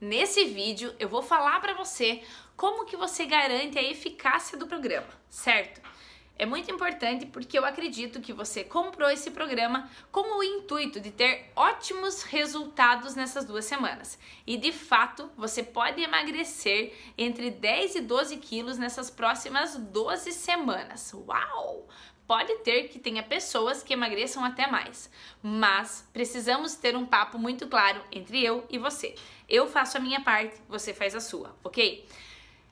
Nesse vídeo eu vou falar para você como que você garante a eficácia do programa, certo? É muito importante porque eu acredito que você comprou esse programa com o intuito de ter ótimos resultados nessas duas semanas. E de fato, você pode emagrecer entre 10 e 12 quilos nessas próximas 12 semanas. Uau! pode ter que tenha pessoas que emagreçam até mais, mas precisamos ter um papo muito claro entre eu e você. Eu faço a minha parte, você faz a sua, ok?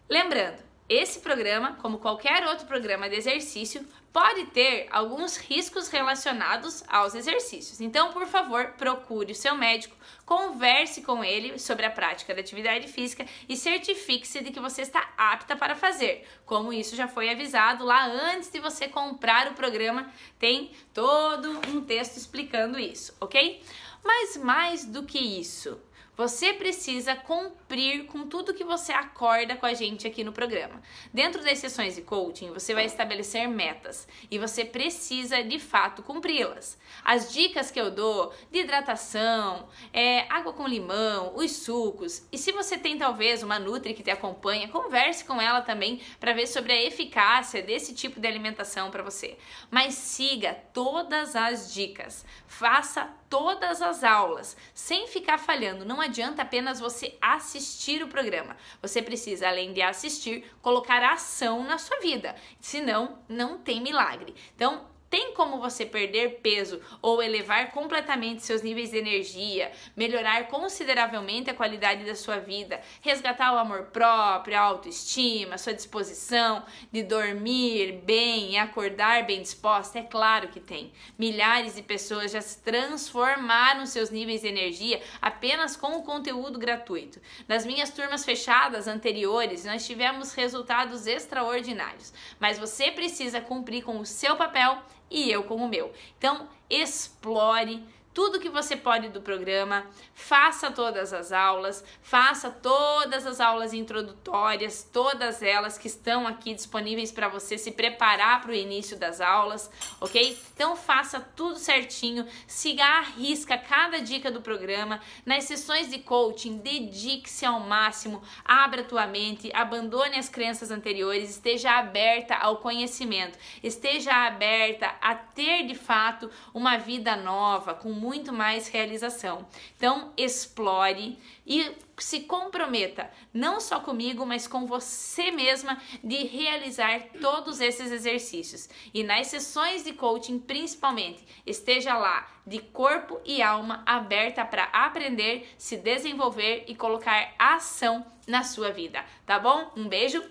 Lembrando, esse programa, como qualquer outro programa de exercício, pode ter alguns riscos relacionados aos exercícios. Então, por favor, procure o seu médico, converse com ele sobre a prática da atividade física e certifique-se de que você está apta para fazer. Como isso já foi avisado lá antes de você comprar o programa, tem todo um texto explicando isso, ok? Mas mais do que isso, você precisa cumprir com tudo que você acorda com a gente aqui no programa. Dentro das sessões de coaching, você vai estabelecer metas e você precisa de fato cumpri-las. As dicas que eu dou de hidratação, é, água com limão, os sucos. E se você tem talvez uma Nutri que te acompanha, converse com ela também para ver sobre a eficácia desse tipo de alimentação para você. Mas siga todas as dicas. Faça todas as aulas, sem ficar falhando. Não adianta apenas você assistir o programa. Você precisa, além de assistir, colocar ação na sua vida. Senão, não tem milagre. Então, tem como você perder peso ou elevar completamente seus níveis de energia, melhorar consideravelmente a qualidade da sua vida, resgatar o amor próprio, a autoestima, a sua disposição de dormir bem e acordar bem disposta? É claro que tem. Milhares de pessoas já transformaram seus níveis de energia apenas com o conteúdo gratuito. Nas minhas turmas fechadas anteriores, nós tivemos resultados extraordinários, mas você precisa cumprir com o seu papel e eu com o meu. Então, explore tudo que você pode do programa, faça todas as aulas, faça todas as aulas introdutórias, todas elas que estão aqui disponíveis para você se preparar para o início das aulas, ok? Então faça tudo certinho, siga a risca cada dica do programa. Nas sessões de coaching, dedique-se ao máximo, abra tua mente, abandone as crenças anteriores, esteja aberta ao conhecimento, esteja aberta a ter de fato uma vida nova, com muito mais realização. Então, explore e se comprometa, não só comigo, mas com você mesma, de realizar todos esses exercícios. E nas sessões de coaching, principalmente, esteja lá de corpo e alma aberta para aprender, se desenvolver e colocar ação na sua vida, tá bom? Um beijo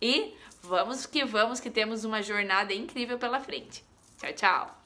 e vamos que vamos, que temos uma jornada incrível pela frente. Tchau, tchau!